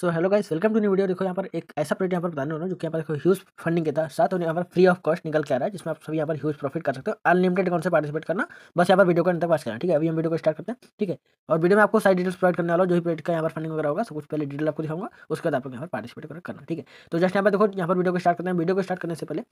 so hello guys welcome to new video देखो यहाँ पर एक ऐसा प्रोजेक्ट यहाँ पर बताने वाला हूँ जो कि यहाँ पर ह्यूज फंडिंग के साथ यहाँ पर फ्री ऑफ कॉस्ट निकल के आ रहा है जिसमें आप सभी यहाँ पर ह्यूज प्रॉफिट कर सकते हो अनलिमिटेड अकाउंट से पार्टिसिपेट करना बस यहाँ पर वीडियो को अंत पास करना ठीक है अभी हम वीडियो को स्टार्ट करते हैं ठीक है और वीडियो में आपको सारी डिटेल्स प्रोवाइड करने वाला जो भी प्रोजेक्ट का यहाँ पर फंडिंग वगैरह होगा सब कुछ पहले डिटेल आपको दिखाऊंगा उसके बाद आपको यहाँ पर पार्टिसिपेट करना ठीक है तो जस्ट यहाँ पर देखो यहाँ पर वीडियो को स्टार्ट करते हैं वीडियो को स्टार्ट करने से पहले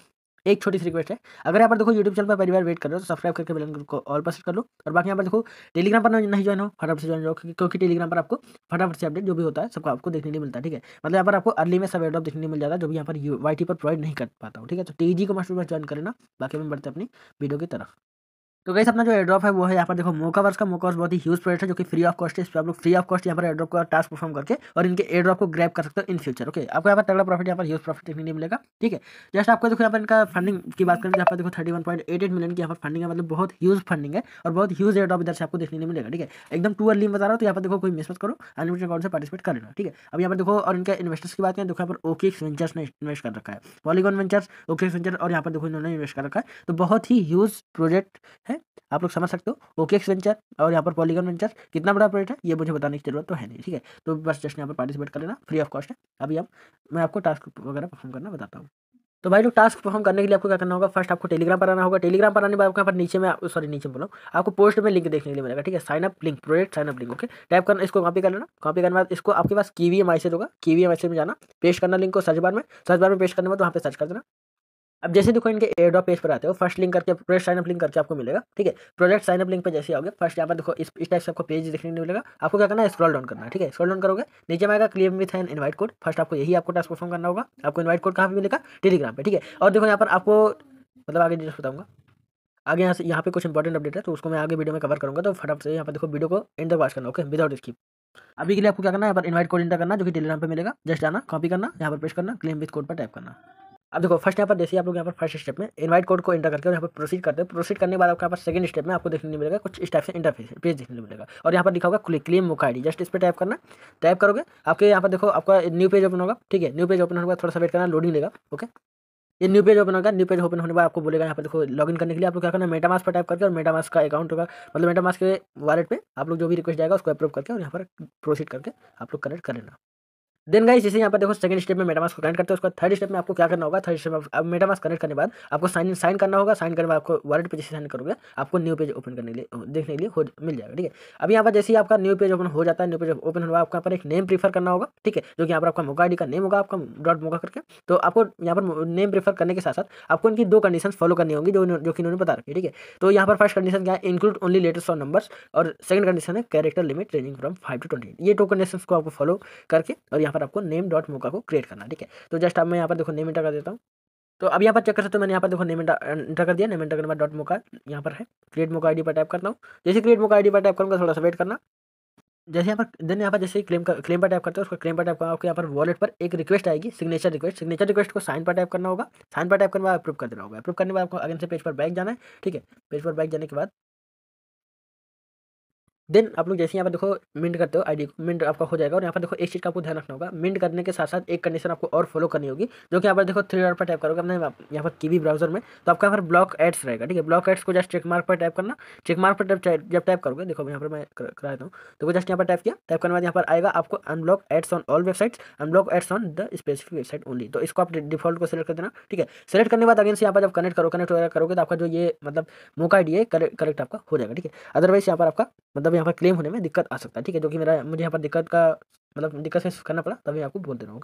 एक छोटी सी रिक्वेस्ट है अगर यहाँ पर देखो यूट्यूब चैनल पर पहली बार वेट कर रहे हो तो सब्सक्राइब करके बेलन को ऑल पर कर लो और बाकी यहाँ पर देखो टेलीग्राम पर नहीं ज्वाइन हो फटाफट से ज्वाइन हो क्योंकि टेलीग्राम पर आपको फटाफट से अपडेट जो भी होता है सबको आपको देखने नहीं मिलता है ठीक है मतलब यहाँ पर आपको अर्ली में सब एडॉप देखने मिल जाता जो भी यहाँ पर वाई पर प्रोवाइड नहीं कर पाता हूँ ठीक है तो टी को मास्टर ज्वाइन करना बाकी हम बढ़ते अपनी वीडियो की तरफ तो गैस अपना जो एड्रॉप है वो है यहाँ पर देखो मोकावर्स का मोकावर्स बहुत ही ह्यूज प्रोडक्ट है जो कि फ्री ऑफ कॉस्ट है इस पर आप लोग फ्री ऑफ कॉस्ट यहाँ पर एड्रॉप का टास्क परफॉर्म करके और इनके एड्रॉप को ग्रैप कर सकते हो इन फ्यूचर ओके आपको यहाँ पर तगड़ा प्रॉफिट यहाँ पर ह्यूज प्रॉफिट देखने मिलेगा ठीक है जस्ट आपको देखो यहाँ पर इनका फंडिंग की बात करें यहाँ पर देखो थर्टी मिलियन की यहाँ पर फंडिंग है मतलब बहुत ह्यूज फंडिंग है और बहुत ह्यूज एड्रॉप इधर से आपको देखने मिलेगा ठीक है एकदम टू अर्ली बता रहा हूँ तो यहाँ पर देखो कोई मिस मत करो अनलिमिटेड अकाउंट से पार्टिसिपेट कर लेना ठीक है अब यहाँ पर देखो और इनका इन्वेस्टर्स की बात करें देखो यहाँ पर ओके वेंचर्स ने इन्वेस्ट कर रखा है पॉलीगॉन वेंचर्स ओके वेंचर और यहाँ पर देखो इन्होंने इन्वेस्ट कर रखा है तो बहुत ही ह्यूज प्रोजेक्ट है है आप लोग समझ सकते हो ओके एक्स वेंचर और यहाँ पर पॉलीगन वेंचर कितना बड़ा प्रोजेक्ट है ये मुझे बताने की जरूरत तो है नहीं ठीक है तो बस जस्ट यहाँ पर पार्टिसिपेट कर लेना फ्री ऑफ कॉस्ट है अभी आप मैं आपको टास्क वगैरह परफॉर्म करना बताता हूँ तो भाई लोग टास्क परफॉर्म करने के लिए आपको क्या करना होगा फर्स्ट आपको टेलीग्राम पर आना होगा टेलीग्राम पर आने बाद आपको यहाँ पर नीचे में सॉरी नीचे बोला आपको पोस्ट में लिंक देखने के लिए मिलेगा ठीक है signup link project signup link okay type करना इसको कॉपी कर लेना कॉपी करने बाद इसको आपके पास की वी एम होगा कीवी एम में जाना पेश करना लिंक को सर्च बार में सर्च बार में पेश करने बाद वहाँ पर सर्च कर देना अब जैसे देखो इनके एयर पेज पर आते हो फर्स्ट लिंक करके प्रोजेक्ट साइनअप लिंक करके आपको मिलेगा ठीक है प्रोजेक्ट साइनअप लिंक पर जैसे आओगे फर्स्ट यहाँ पर देखो इस इस टाइप से आपको पेज देखने को मिलेगा आपको क्या करना है स्क्रॉल डाउन करना है ठीक है स्क्रॉल डाउन करोगे नीचे में आएगा claim with an invite code first आपको यही आपको टास्क परफॉर्म करना होगा आपको इन्वाइट कोड कहाँ पर मिलेगा टेलीग्राम पर ठीक है और देखो यहाँ पर आपको मतलब आगे डिटेल्स बताऊंगा आगे यहाँ से यहाँ पे कुछ इंपॉर्टेंट अपडेट है तो उसको मैं आगे वीडियो में कवर करूँगा तो फटाफट से यहाँ पर देखो वीडियो को एंड तक वॉच करना ओके विदाउट स्किप अभी के लिए आपको क्या करना है यहाँ पर इनवाइट कोड इंटर करना जो कि टेलीग्राम पे मिलेगा जस्ट आना कॉपी करना यहाँ पर पेश करना क्लेम विथ कोड पर टाइप करना अब देखो फर्स्ट यहाँ पर देखिए आप लोग यहाँ पर फर्स्ट स्टेप में इनवाइट कोड को इंटर करके यहाँ पर प्रोसीड करते हैं प्रोसीड करने के बाद आपके यहाँ पर सेकंड स्टेप में आपको देखने को मिलेगा कुछ इस टाइप से इंटरफेस पेज देखने को मिलेगा और यहाँ पर लिखा होगा क्लिक क्लेम मुख आई जस्ट इस पर टाइप करना टाइप करोगे आपके यहाँ पर देखो आपका न्यू पेज ओपन होगा ठीक है न्यू पेज ओपन होगा थोड़ा सा वेट करना लोडिंग लेगा ओके ये न्यू पेज ओपन होगा न्यू पेज ओपन होने बाद आपको बोलेगा यहाँ पर देखो लॉगिन करने के लिए आप लोग क्या करना मेटामास पर टाइप करके और मेटामास का अकाउंट होगा मतलब मेटामास के वालेट पे आप लोग जो भी रिक्वेस्ट जाएगा उसको अप्रूव करके और यहाँ पर प्रोसीड करके आप लोग कनेक्ट कर लेना देन गाइस इसे यहाँ पर देखो सेकंड स्टेप में मेटामास को कनेक्ट करते हैं उसका थर्ड स्टेप में आपको क्या करना होगा थर्ड स्टेप में अब मेटामास कनेक्ट करने के बाद आपको साइन इन साइन करना होगा साइन करने बाद आपको वर्ड पे जैसे साइन करोगे आपको न्यू पेज ओपन करने के लिए देखने के लिए हो मिल जाएगा ठीक है अब यहाँ पर जैसे ही आपका न्यू पेज ओपन हो जाता है न्यू पेज ओपन होगा आपको यहाँ पर एक नेम प्रीफर करना होगा ठीक है जो कि यहाँ पर आपका मोगा आई का नेम होगा आपका डॉट मोगा करके तो आपको यहाँ पर नेम प्रीफर करने के साथ साथ आपको इनकी दो कंडीशन फॉलो करनी होगी जो जो कि इन्होंने बता रखी ठीक है तो यहाँ पर फर्स्ट कंडीशन क्या है इंक्लूड ओनली लेटेस्ट और नंबर्स और सेकंड कंडीशन है character limit ranging from five to twenty ये टू कंडीशन को आपको फॉलो करके और यहाँ पर आपको नेम डॉट मोका को क्रिएट करना ठीक है तो जस्ट अब मैं यहाँ पर देखो नेम इंटर कर देता हूँ तो अब यहाँ पर चेक कर सकते हो मैंने यहाँ पर देखो नेम इंटर कर दिया नेम इंटर करने बाद डॉट मोका यहाँ पर है क्रिएट मोका आईडी पर टाइप करता हूँ जैसे क्रिएट मोका आईडी पर टाइप करूँगा थोड़ा सा वेट करना जैसे यहाँ पर देन यहाँ पर जैसे ही क्लेम का क्लेम पर टाइप करते हो उसका क्लेम पर टाइप करना आपको यहाँ पर वॉलेट पर एक रिक्वेस्ट आएगी सिग्नेचर रिक्वेस्ट सिग्नेचर रिक्वेस्ट को साइन पर टाइप करना होगा साइन पर टाइप करने बाद अप्रूव कर देना होगा अप्रूव करने बाद आपको अगेन से पेज पर बैक जाना है ठीक है पेज पर बैक जाने के बाद देन आप लोग जैसे यहाँ पर देखो मिंट करते हो आईडी मिंट आपका हो जाएगा और यहाँ पर देखो एक चीज़ का आपको ध्यान रखना होगा मिंट करने के साथ साथ एक कंडीशन आपको और फॉलो करनी होगी जो कि यहाँ पर देखो थ्री डॉट पर टाइप करोगे अपने यहाँ पर की ब्राउजर में तो आपका यहाँ पर ब्लॉक एड्स रहेगा ठीक है ब्लॉक एड्स को जस्ट चेक मार्क पर टाइप करना चेक मार्क पर जब टाइप करोगे देखो यहाँ पर मैं करा देता हूँ तो वो जस्ट यहाँ पर टाइप किया टाइप करने बाद यहाँ पर आएगा आपको unblock ads on all websites unblock ads on the specific website only तो इसको आप डिफॉल्ट को सिलेक्ट कर देना ठीक है सिलेक्ट करने बाद अगेंस यहाँ पर जब कनेक्ट करो कनेक्ट वगैरह करोगे तो आपका जो ये मतलब मोका आई डी है करेक्ट आपका हो जाएगा ठीक है अदरवाइज यहाँ पर आपका मतलब यहाँ पर क्लेम होने में दिक्कत आ सकता है ठीक है जो कि मेरा मुझे यहाँ पर दिक्कत का मतलब दिक्कत से करना पड़ा तभी आपको बोल दे रहा हूँ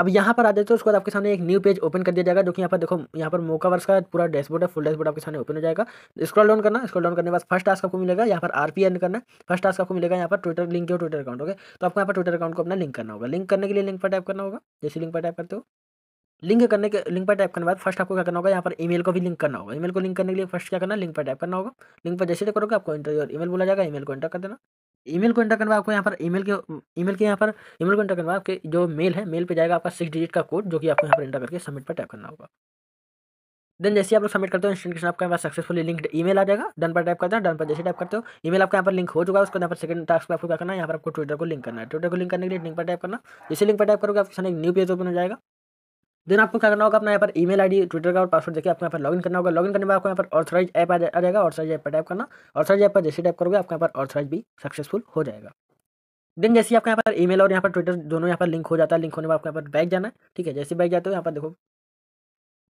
अब यहाँ पर आ जाते हो उसके बाद आपके सामने एक न्यू पेज ओपन कर दिया जाएगा जो कि यहाँ पर देखो यहाँ पर मोका वर्स का पूरा डैशबोर्ड है फुल डैशबोर्ड आपके सामने ओपन हो जाएगा स्क्रॉल डाउन करना स्क्रॉल डाउन करने के बाद फर्स्ट टास्क आपको मिलेगा यहाँ पर आर पी एन करना फर्स्ट टास्क आपको मिलेगा यहाँ पर ट्विटर लिंक और ट्विटर अकाउंट ओके तो आपको यहाँ पर ट्विटर अकाउंट को अपना लिंक करना होगा लिंक करने के लिए लिंक पर टाइप करना होगा जैसे लिंक पर टाइप करते हो लिंक करने के लिंक पर टाइप करने के बाद फर्स्ट आपको क्या करना होगा यहाँ पर ईमेल को भी लिंक करना होगा ईमेल को लिंक करने के लिए फर्स्ट क्या करना लिंक पर टाइप करना होगा लिंक पर जैसे ही करोगे आपको इंटर और ईमेल बोला जाएगा ईमेल को इंटर कर देना ईमेल को इंटर करने आपको यहाँ पर ईमेल के ईमेल के यहाँ पर ईमेल को इंटर करने आपके जो मेल है मेल पर जाएगा आपका सिक्स डिजिट का कोड जो कि आपको यहाँ पर इंटर करके सबमिट पर टाइप करना होगा देन जैसे आप लोग सबमिट करते हो इंस्टेंटेशन आपका यहाँ पर सक्सेसफुली लिंक्ड ईमेल आ जाएगा डन पर टाइप करते हैं डन पर जैसे टाइप करते हो ईमेल आपका यहाँ पर लिंक हो चुका है उसके यहाँ पर सेकंड टास्क आपको क्या करना है यहाँ पर आपको ट्विटर को लिंक करना है ट्विटर को लिंक करने के लिए लिंक पर टाइप करना जैसे लिंक पर टाइप करोगे आपके सामने एक न्यू पेज ओपन हो जाएगा देन आपको क्या करना होगा अपना यहाँ पर ईमेल आईडी ट्विटर का और पासवर्ड देखिए आपको यहाँ पर लॉगिन करना होगा लॉगिन करने में आपको यहाँ पर ऑथराइज ऐप आ जाएगा ऑथराइज ऐप पर टाइप करना ऑथराइज ऐप पर जैसे टाइप करोगे आपके यहाँ पर ऑथराइज भी सक्सेसफुल हो जाएगा देन जैसे आपके यहाँ पर ईमेल और यहाँ पर ट्विटर दोनों यहाँ पर लिंक हो जाता है लिंक होने में आपको यहाँ पर बैग जाना है ठीक है जैसे बैग जाते हो यहाँ पर देखो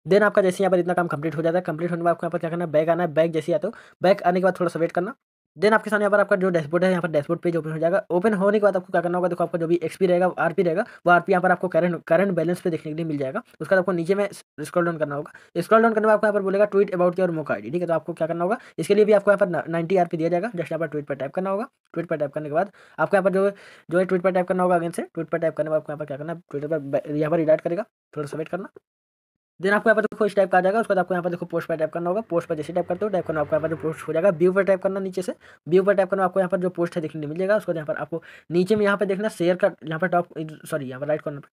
देन आपका जैसे यहाँ पर इतना काम कंप्लीट हो जाता है कंप्लीट होने में आपको यहाँ पर क्या करना है बैग आना है बैग जैसे आते हो बैग आने के बाद थोड़ा सा वेट करना देन आपके सामने यहाँ पर आपका जो डैशबोर्ड है यहाँ पर डैशबोर्ड पेज ओपन हो जाएगा ओपन होने के बाद आपको क्या करना होगा देखो आपका जो भी एक्सपी रहेगा आरपी रहेगा वो आरपी यहाँ पर आपको करंट करंट बैलेंस पे देखने के लिए मिल जाएगा उसके बाद आपको नीचे में स्क्रॉल डाउन करना होगा स्क्रॉल डाउन करने में आपको यहाँ पर बोलेगा tweet about your Moca ID ठीक है तो आपको क्या करना होगा इसके लिए भी आपको यहाँ पर नाइनटी आर दिया जाएगा जस्ट यहाँ पर ट्वीट पर टाइप करना होगा ट्वीट पर टाइप करने के बाद आपको यहाँ पर जो जो है ट्वीट पर टाइप करना होगा अगेन से ट्वीट पर टाइप करने में आपको यहाँ पर क्या करना ट्विटर पर यहाँ पर रिडाइट करेगा थोड़ा सबमिट करना देन आपको यहाँ पर देखो इस टाइप का आ जाएगा उसके बाद आपको यहाँ पर देखो पोस्ट पर टाइप करना होगा पोस्ट पर जैसे टाइप करते हो टाइप करना आपको यहाँ पर जो पोस्ट हो जाएगा व्यू पर टाइप करना नीचे से व्यू पर टाइप करना आपको यहाँ पर जो पोस्ट है देखने को मिल जाएगा उसको यहाँ पर आपको नीचे में यहाँ पर देखना शेयर का यहाँ पर टॉप सॉरी यहाँ पर राइट कॉर्नर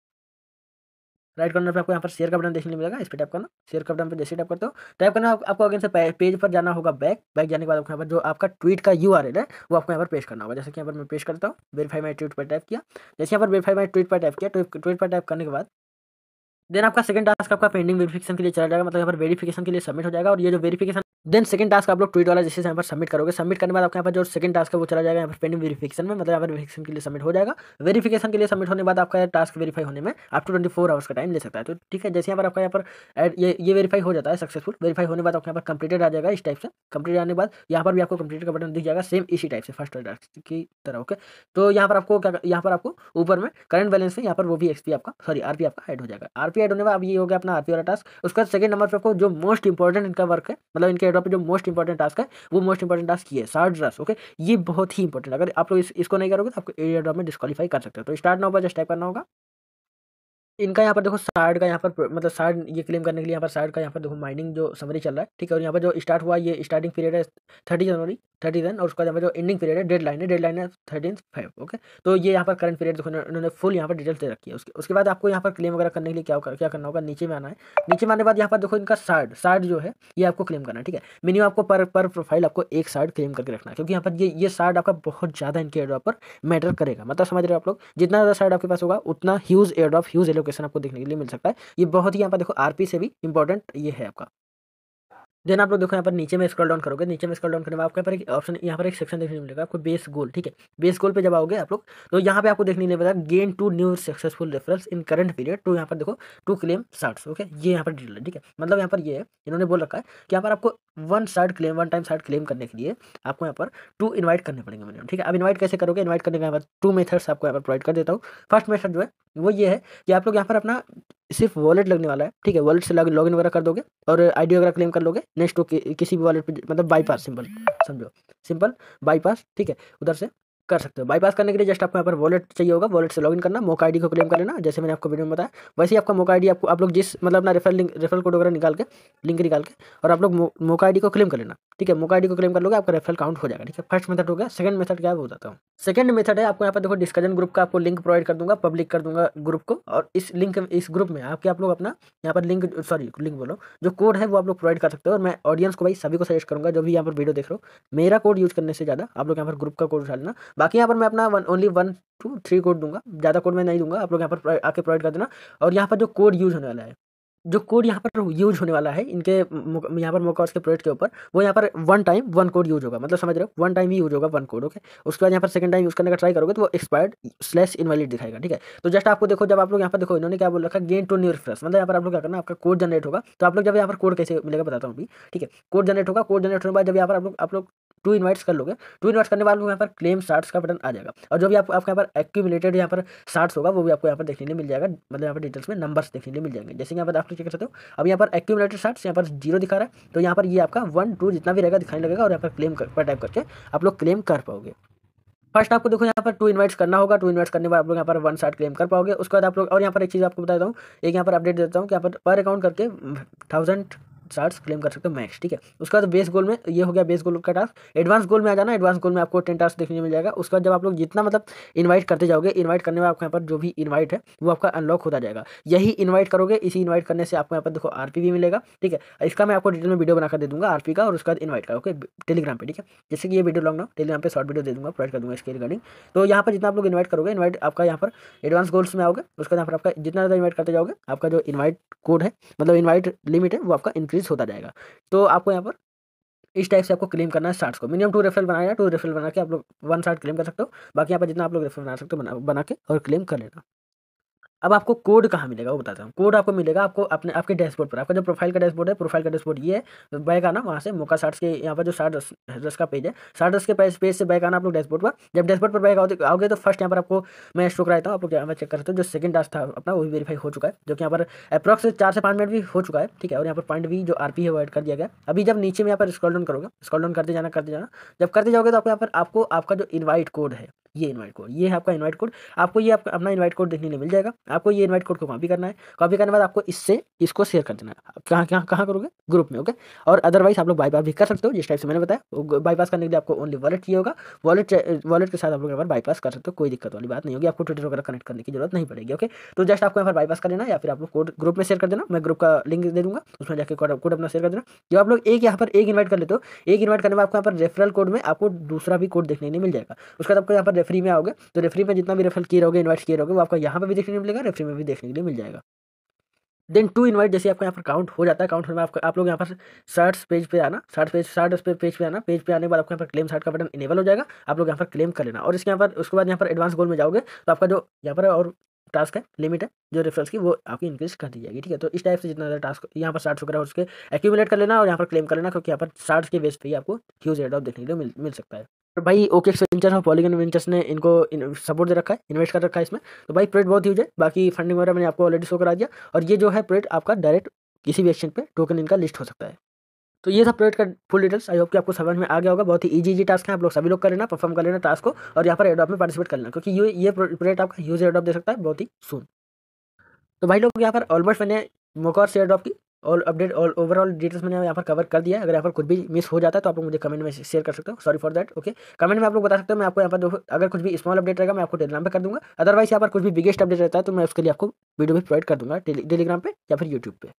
राइट कॉर्नर पर आपको यहाँ पर शेयर का बटन देखने मिलेगा इस पर टाइप करना शेयर का बटन पर जैसे टाइप करते हो टाइप करना आपको अगेन से पेज पर जाना होगा बैक बैक जाने के बाद आपको यहाँ पर जो आपका ट्वीट का यू है वो आपको यहाँ पर पेश करना होगा जैसे कि यहाँ पर मैं पेश करता हूँ वेरीफाई माई ट्वीट पर टाइप किया जैसे यहाँ पर वेरीफाई माई ट्वीट पर टाइप किया ट्वीट पर टाइप करने के बाद देन आपका सेकंड टास्क आपका पेंडिंग वेरिफिकेशन के लिए चला जाएगा मतलब यहाँ पर वेरिफिकेशन के लिए सबमिट हो जाएगा और ये जो वेरिफिकेशन देन सेकंड टास्क आप लोग ट्वीट वाला जैसे यहाँ पर सबमिट करोगे सबमिट करने बाद आपके यहाँ पर जो सेकंड टास्क है वो चला जाएगा यहाँ पर पेंडिंग वेरिफिकेशन में मतलब यहाँ पर वेरिफिकेशन के लिए सबमिट हो जाएगा वेरिफिकेशन के लिए सबमिट होने बाद आपका टास्क वेरीफाई होने में आप टू ट्वेंटी फोर आवर्स का टाइम ले सकता है तो ठीक है जैसे यहाँ पर आपका यहाँ पर ये वेरीफाई हो जाता है सक्सेसफुल वेरीफाई होने बाद आपके यहाँ पर कंप्लीटेड आ जाएगा इस टाइप से कंप्लीट आने के बाद यहाँ पर भी आपको कंप्लीट का बटन दिख जाएगा सेम इसी टाइप से फर्स्ट टास्क की तरह ओके तो यहाँ पर आपको यहाँ पर आपको ऊपर में करंट बैलेंस में यहाँ पर वो भी एक्सपी आपका सॉरी आरपी आपका एड हो जाएगा आरपी पे ऐड होने वाला अब ये हो गया अपना आरपी वाला टास्क उसका सेकंड नंबर पर आपको जो मोस्ट इंपॉर्टेंट इनका वर्क है मतलब इनके एड्रॉप पे जो मोस्ट इंपॉर्टेंट टास्क है वो मोस्ट इंपॉर्टेंट टास्क ये सार्ड रस ओके ये बहुत ही इंपॉर्टेंट अगर आप लोग इस, इसको नहीं करोगे तो आपको एरिया ड्रॉप में डिस्कालीफाई कर सकते हो तो स्टार्ट ना होगा जस्ट टाइप करना होगा इनका यहाँ पर देखो साइड का यहाँ पर मतलब सार्ड ये क्लेम करने के लिए यहाँ पर साइड का यहाँ पर देखो माइनिंग जो समरी चल रहा है ठीक है और यहाँ पर जो स्टार्ट हुआ ये स्टार्टिंग पीरियड है थर्टी जनवरी थर्टी दिन और उसका यहाँ पर जो एंडिंग पीरियड है डेड लाइन है डेड लाइन है थर्टीन फाइव ओके तो ये यहाँ पर करंट पीरियड देखो उन्होंने फुल यहाँ पर डिटेल दे रखी है उसके उसके बाद आपको यहाँ पर क्लेम वगैरह करने के लिए क्या क्या करना होगा नीचे में आना है नीचे में आने के बाद यहाँ पर देखो इनका सार्ड साइड जो है ये आपको क्लेम करना है ठीक है मिनिमम आपको पर पर प्रोफाइल आपको एक साइड क्लेम करके रखना है क्योंकि यहाँ पर ये ये साइड आपका बहुत ज़्यादा इनके एयर पर मैटर करेगा मतलब समझ रहे हो आप लोग जितना ज़्यादा साइड आपके पास होगा उतना huge air huge allocation location आपको देखने के लिए मिल सकता है ये बहुत ही यहाँ पर देखो आरपी से भी इंपॉर्टेंट ये है आपका देन आप लोग देखो यहाँ पर नीचे में स्क्रॉल डाउन करोगे नीचे में स्क्रॉल डाउन करने में आपको यहाँ पर एक ऑप्शन यहाँ पर एक सेक्शन देखने मिलेगा आपको बेस गोल ठीक है बेस गोल पे जब आओगे आप लोग तो यहाँ पे आपको देखने नहीं पता gain two new successful reference in current period too यहाँ पर देखो टू क्लेम शार्ट्स ओके ये यहाँ पर डिटेल है ठीक है मतलब यहाँ पर ये है इन्होंने बोल रखा है कि यहाँ पर आपको one short claim one time short claim करने के लिए आपको यहाँ पर टू इन्वाइट करने पड़ेंगे मैंने ठीक है अब इन्वाइट कैसे करोगे इन्वाइट करने के यहाँ पर टू मेथड्स आपको यहाँ पर प्रोवाइड कर देता हूँ फर्स्ट मेथड जो है वो ये है कि आप लोग यहाँ पर अपना सिर्फ वॉलेट लगने वाला है ठीक है वॉलेट से लॉग इन वगैरह कर दोगे और आईडी वगैरह क्लेम कर लोगे नेक्स्ट कि, किसी भी वॉलेट पर मतलब बाईपास सिंपल समझो सिंपल बाईपास ठीक है उधर से कर सकते हो बाईपास करने के लिए जस्ट आपको यहाँ पर वॉलेट चाहिए होगा वॉलेट से लॉगिन करना मोका आईडी को क्लेम कर लेना जैसे मैंने आपको वीडियो में बताया वैसे ही आपका मोका आईडी आपको आप लोग जिस मतलब अपना रेफर लिंक रेफरल कोड वगैरह निकाल के लिंक निकाल के और आप लोग मो, मोका आईडी को क्लेम कर लेना ठीक है मोका आईडी को क्लेम कर लोगे आपका रेफरल काउंट हो जाएगा ठीक है फर्स्ट मेथड हो गया सेकंड मेथड क्या बोलता हूँ सेकंड मेथड है आपको यहाँ पर देखो डिस्कशन ग्रुप का आपको लिंक प्रोवाइड कर दूंगा पब्लिक कर दूंगा ग्रुप को और इस लिंक इस ग्रुप में आपके आप लोग अपना यहाँ पर लिंक सॉरी लिंक बोलो जो कोड है वो आप लोग प्रोवाइड कर सकते हो और मैं ऑडियंस को भाई सभी को सजेस्ट करूँगा जो भी यहाँ पर वीडियो देख रहे हो मेरा कोड यूज करने से ज़्यादा आप लोग यहाँ पर ग्रुप का कोड डालना बाकी यहाँ पर मैं अपना one only one two three code दूंगा ज़्यादा कोड मैं नहीं दूंगा आप लोग यहाँ पर आके प्रोवाइड कर देना और यहाँ पर जो कोड यूज़ होने वाला है जो कोड यहाँ पर यूज होने वाला है इनके यहाँ पर मोकॉस के प्रोजेक्ट के ऊपर वो यहाँ पर one time one code use होगा मतलब समझ रहे हो वन टाइम ही यूज होगा वन कोड ओके उसके बाद यहाँ पर सेकंड टाइम यूज करने का ट्राई करोगे तो वो एक्सपायर्ड स्लैश इनवैलिड दिखाएगा ठीक है तो जस्ट आपको देखो जब आप लोग यहाँ पर देखो इन्होंने क्या बोल रखा गेन टू न्यू रिफ्रेस मतलब यहाँ पर आप लोग क्या करना आपका कोड जनरेट होगा तो आप लोग जब यहाँ पर कोड कैसे मिलेगा बताता हूँ ठीक है कोड जनरेट होगा कोड जनरेट होने के बाद जब यहाँ पर आप लोग आप लोग टू इन्वाइट्स कर लोगे टू इन्वाइट्स करने को यहाँ पर क्लेम शार्ट्स का बटन आ जाएगा और जो भी आप, आपका यहाँ पर एक्यूमिलेटेड यहाँ पर शार्ट्स होगा वो भी आपको यहाँ पर देखने मिल जाएगा मतलब यहाँ पर डिटेल्स में नंबर्स देखने लिए मिल जाएंगे जैसे यहाँ पर आप चेक कर सकते हो अब यहाँ पर एक्यूमिलेटेड शार्ट्स यहाँ पर जीरो दिखा रहा है तो यहाँ पर ये आपका वन टू जितना भी रहेगा दिखाने लगेगा और यहाँ पर क्लेम पर टाइप करके आप लोग क्लेम कर पाओगे फर्स्ट आपको देखो यहाँ पर टू इन्वाइट्स करना होगा टू इन्वाइट्स करने बाद आप लोग यहाँ पर वन शार्ट क्लेम कर पाओगे उसके बाद आप लोग और यहाँ पर एक चीज़ आपको बता देता हूँ एक यहाँ पर अपडेट देता हूँ कि यहाँ पर पर अकाउंट करके थाउजेंड चार्ज क्लेम कर सकते हो मैक्स ठीक है उसके बाद बेस गोल में ये हो गया बेस गोल का टास्क एडवांस गोल में आ जाना एडवांस गोल में आपको टेन टास्क देखने मिल जाएगा उसके बाद जब आप लोग जितना मतलब इन्वाइट करते जाओगे इन्वाइट करने में आपको यहाँ पर जो भी इन्वाइट है वो आपका अनलॉक होता जाएगा यही इन्वाइट करोगे इसी इन्वाइट करने से आपको यहाँ पर देखो आर भी मिलेगा ठीक है इसका मैं आपको डिटेल में वीडियो बनाकर दे दूंगा आर का और उसके बाद इन्वाइट करो ओके टेलीग्राम पर ठीक है जैसे कि ये वीडियो लॉन्ग ना टेलीग्राम पर शॉर्ट वीडियो दे दूंगा प्रोवाइड कर दूंगा इसके रिगार्डिंग तो यहाँ पर जितना आप लोग इन्वाइट करोगे इन्वाइट आपका यहाँ पर एडवांस गोल्स में आओगे उसके बाद यहाँ पर आपका जितना ज़्यादा इन्वाइट करते जाओगे आपका जो इन्वाइट कोड है मतलब इन्वाइट लिमिट है वो आपका इंक्रीज रिलीज होता जाएगा तो आपको यहाँ पर इस टाइप से आपको क्लेम करना है स्टार्ट को मिनिमम टू रेफरल बनाया टू रेफरल बना के आप लोग वन शार्ट क्लेम कर सकते हो बाकी यहाँ पर जितना आप लोग रेफरल बना सकते हो बना बना के और क्लेम कर लेना अब आपको कोड कहाँ मिलेगा वो बताता हूँ कोड आपको मिलेगा आपको अपने आपके डैशबोर्ड पर आपका जो प्रोफाइल का डैशबोर्ड है प्रोफाइल का डैशबोर्ड ये बैक आना वहाँ से मोका साठ के यहाँ पर जो साठ दस दस का पेज है साठ दस के पेज पेज से बैक आना आप लोग डैशबोर्ड पर जब डैशबोर्ड पर बैक आओगे तो फर्स्ट तो यहाँ पर आपको मैं शो कराता हूँ आप लोग यहाँ पर चेक करते हो जो सेकंड टास्क था अपना वो वेरीफाई हो चुका है जो कि यहाँ पर अप्रॉक्स चार से पाँच मिनट भी हो चुका है ठीक है और यहाँ पर पॉइंट भी जो आर है वो एड कर दिया गया अभी जब नीचे में यहाँ पर स्क्रॉल डाउन करोगे स्क्रॉल डाउन करते जाना करते जाना जब करते जाओगे तो आपको यहाँ पर आपको आपका जो इन्वाइट कोड है ये इनवाइट कोड ये है आपका इनवाइट कोड आपको ये अपना इन्वाइट कोड देखने में मिल जाएगा आपको ये इन्वाइट कोड को कॉपी करना है कॉपी करने के बाद आपको इससे इसको शेयर कर देना है कहाँ कहाँ कहाँ करोगे ग्रुप में ओके और अदरवाइज आप लोग बाईपास भी कर सकते हो जिस टाइप से मैंने बताया बाईपास करने के लिए आपको ओनली वॉलेट चाहिए होगा वॉलेट वॉलेट के साथ आप लोग यहाँ पर बाईपास कर सकते हो कोई दिक्कत वाली बात नहीं होगी आपको ट्विटर वगैरह कनेक्ट करने की जरूरत नहीं पड़ेगी ओके तो जस्ट आपको यहाँ पर बाईपास कर देना या फिर आप लोग कोड ग्रुप में शेयर कर देना मैं ग्रुप का लिंक दे दूँगा उसमें जाकर कोड अपना शेयर कर देना जब आप लोग एक यहाँ पर एक इन्वाइट कर लेते हो एक इन्वाइट करने में आपको यहाँ पर रेफरल कोड में आपको दूसरा भी कोड देखने नहीं मिल जाएगा उसके बाद आपको यहाँ पर रेफरी में आओगे तो रेफरी में जितना भी रेफरल किए रहोगे इन्वाइट किए रहोगे वो आपको यहाँ पर भी देखने मिलेगा जाएगा रेफरी में भी देखने के लिए मिल जाएगा देन टू इन्वाइट जैसे आपका यहाँ पर काउंट हो जाता है काउंट होने में आपको आप लोग यहाँ पर सर्ट्स पेज पे आना सर्ट पेज शर्ट पे पेज पे आना पेज पे आने के बाद आपको यहाँ पर क्लेम शर्ट का बटन इनेबल हो जाएगा आप लोग यहाँ पर क्लेम कर लेना और इसके यहाँ पर उसके बाद यहाँ पर एडवांस गोल में जाओगे तो आपका जो यहाँ पर और टास्क है लिमिट है जो रेफरेंस की वो आपकी इंक्रीज कर दी जाएगी ठीक है तो इस टाइप से जितना ज़्यादा टास्क यहाँ पर शार्ट्स वगैरह उसके एक्यूमुलेट कर लेना और यहाँ पर क्लेम कर लेना क्योंकि यहाँ पर शार्ट्स के बेस पे ही आपको ह्यूज एडॉप देखने के लिए मिल मिल सकता है तो भाई ओके वेंचर और पॉलीगन वेंचर्स ने इनको सपोर्ट दे रखा है इन्वेस्ट कर रखा है इसमें तो भाई प्रेट बहुत यूज है बाकी फंडिंग वगैरह मैंने आपको ऑलरेडी शो करा दिया और ये जो है प्रेट आपका डायरेक्ट किसी भी एक्सचेंज पे टोकन इनका लिस्ट हो सकता है तो ये सब प्रेट का फुल डिटेल्स आई होप कि आपको समझ में आ गया होगा बहुत ही इजी इजी टास्क है आप लोग सभी लोग कर लेना परफॉर्म कर लेना टास्क को और यहाँ पर एडॉप में पार्टिसिपेट कर लेना क्योंकि ये ये प्रेट आपका यूज एडॉप दे सकता है बहुत ही सुन तो भाई लोग यहाँ पर ऑलमोस्ट मैंने मोका और एडॉप की all update all overall details मैंने यहाँ पर कवर कर दिया अगर यहाँ पर कुछ भी मिस हो जाता है तो आप लोग मुझे कमेंट में शेयर कर सकते हो sorry for that okay comment में आप लोग बता सकते हो मैं आपको यहाँ पर अगर कुछ भी स्मॉल अपडेट रहेगा मैं आपको टेलीग्राम पर कर दूंगा अदरवाइज यहाँ पर कुछ भी बिगेस्ट अपडेट रहता है तो मैं उसके लिए आपको वीडियो भी प्रोवाइड कर दूँगा टेलीग्राम पर या फिर यूट्यूब पर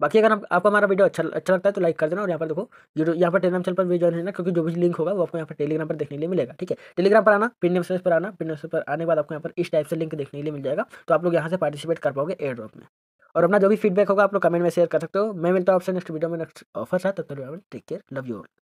बाकी अगर आप, आपको हमारा वीडियो अच्छा अच्छा लगता है तो लाइक कर देना और यहाँ पर देखो यूट्यूब यहाँ पर टेलीग्राम चैनल पर भी ज्वाइन है ना क्योंकि जो भी लिंक होगा वो आपको यहाँ पर टेलीग्राम पर देखने के लिए मिलेगा ठीक है टेलीग्राम पर आना पिन पर आना पिन पर आने के बाद आपको यहाँ पर इस टाइप से लिंक देखने के लिए मिल जाएगा तो आप लोग यहाँ से पार्टिसिपेट कर पाओगे एयर ड्रॉप में और अपना जो भी फीडबैक होगा आप लोग कमेंट में शेयर कर सकते हो मैं मिलता हूँ आपसे नेक्स्ट वीडियो में नेक्स्ट ऑफर था तब तक take care love you all